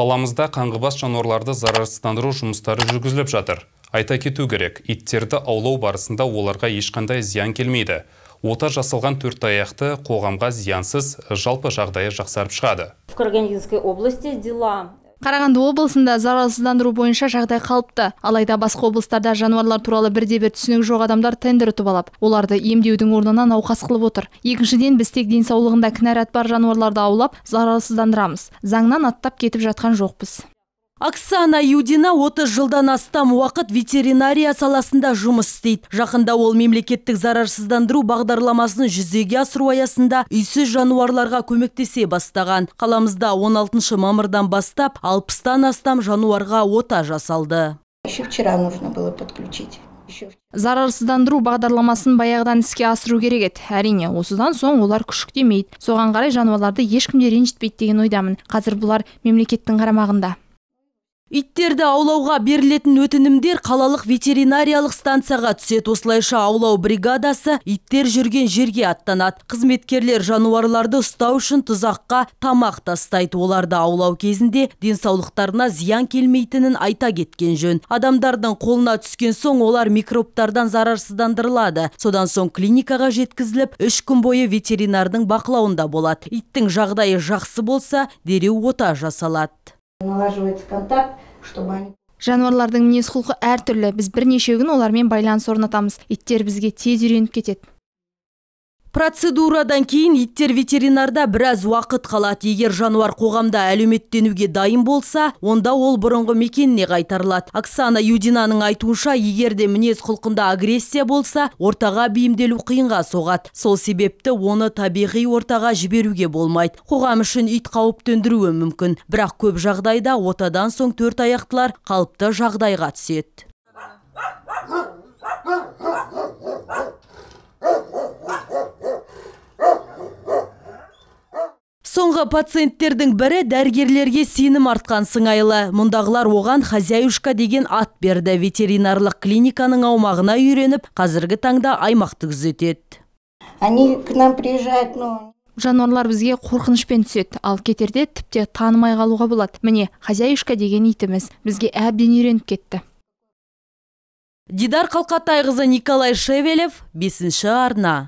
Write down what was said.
қаламызда қаңғыбас жануарларды зарарсыздандыру жұмыстары жүргізіліп жатыр айта кету керек иттерді аулау барысында оларға ешқандай зиян келмейді ота жасалған төрт аяқты қоғамға зиянсыз жалпы жағдайы жақсарып шығады в Карагандинской области дела қарағанды облысында зарарсыздандыру бойынша жағдай қалыпты алайда басқа облыстарда жануарлар туралы бірде бір түсінігі жоқ адамдар тендер ұтып алып оларды емдеудің орнына науқас қылып отыр екіншіден біз тек денсаулығында кінәрат бар жануарларды аулап зарарсыздандырамыз заңнан аттап кетіп жатқан жоқпыз Оксана Юдина 30 жылдан астам уақыт ветеринария саласында жұмыс істейді. Жақында ол мемлекеттік зарарсыздандыру бағдарламасын жүзеге асыру аясында үйсіз жануарларға көмектесе бастаған. Қаламызда 16 шы мамырдан бастап 60-тан астам жануарға ота жасалды. Еще вчера нужно было подключить. Зарарсыздандыру бағдарламасын баяғыдан іске асыру керек еді. Әрине, осыдан соң олар күшіктемейді. Соған қарай жануарларды ешкімде ренжітпейді деген ойдамын. Қазір бұлар мемлекеттің қарамағында. Иттерді аулауға берілетін өтінімдер қалалық ветеринариялық станцияға түсет. Осылайша аулау бригадасы иттер жүрген жерге аттанат. Қызметкерлер жануарларды ұстау үшін тұзаққа тамақ тастайды. Оларды аулау кезінде денсаулықтарына зиян келмейтінін айта кеткен жөн. Адамдардың қолына түскен соң олар микробтардан зарарсыздандырылады. Содан соң клиникаға жеткізіліп, үш күн бойы ветеринардың бақылауында болады. Иттің жағдайы жақсы болса, дереу ота жасалады налаживается контакт, чтобы они жануарлардың мінез құлқы әртүрлі біз бірнеше олармен байланыс орнатамыз иттер бізге тез үйреніп кетеді Процедурадан кейін иттер ветеринарда біраз уақыт қалады. Егер жануар қоғамда әлеуметтенуге дайын болса, онда ол бұрынғы мекеніне қайтарылады. Оксана Юдинаның айтуынша, егер де мінез құлқында агрессия болса, ортаға бейімделу қиынға соғады. Сол себепті оны табиғи ортаға жіберуге болмайды. Қоғам үшін ит қауіп төндіруі мүмкін, бірақ көп жағдайда отадан соң төрт аяқтылар қалыпты жағдайға түседі. Соңғы пациенттердің бірі дәргерлерге сенім артқан сыңайлы. Мұндағылар оған Хазяюшка деген ат берді. Ветеринарлық клиниканың аумағына үйреніп, қазіргі таңда аймақты күзетеді. Они жануарлар бізге қорқынышпен түседі ал кетерде тіпте танымай қалуға болады міне Хазяюшка деген итіміз бізге әбден үйреніп кетті дидар қалқатайқызы николай шевелев бесінші арна